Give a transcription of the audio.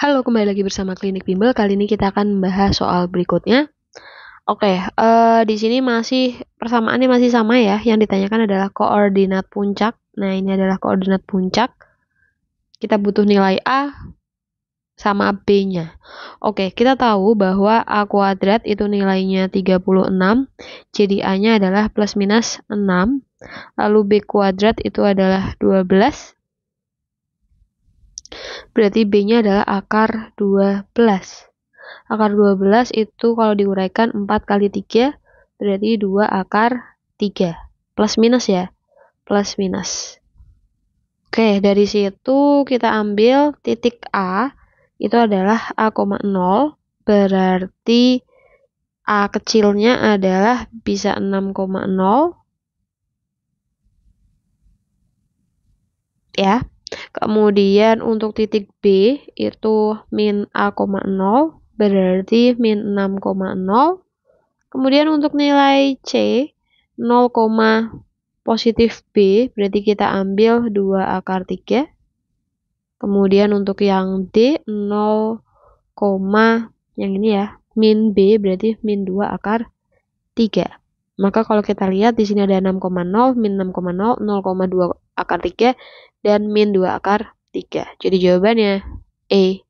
Halo, kembali lagi bersama Klinik Bimbel. Kali ini kita akan membahas soal berikutnya. Oke, uh, di sini masih persamaannya masih sama ya. Yang ditanyakan adalah koordinat puncak. Nah, ini adalah koordinat puncak. Kita butuh nilai A sama B-nya. Oke, kita tahu bahwa A kuadrat itu nilainya 36, jadi A-nya adalah plus minus 6. Lalu B kuadrat itu adalah 12, berarti B-nya adalah akar 12. Akar 12 itu kalau diuraikan 4 kali 3, berarti 2 akar 3. Plus minus ya, plus minus. Oke, dari situ kita ambil titik A, itu adalah A, 0, berarti A kecilnya adalah bisa 6,0. Ya, Kemudian untuk titik B itu min A, 0 berarti min 6,0. Kemudian untuk nilai C 0, positif B berarti kita ambil 2 akar 3. Kemudian untuk yang D 0, yang ini ya, min B berarti min 2 akar 3. Maka kalau kita lihat di sini ada 6,0, min 6,0, 0,2 akar 3 dan min 2 akar 3. Jadi jawabannya E.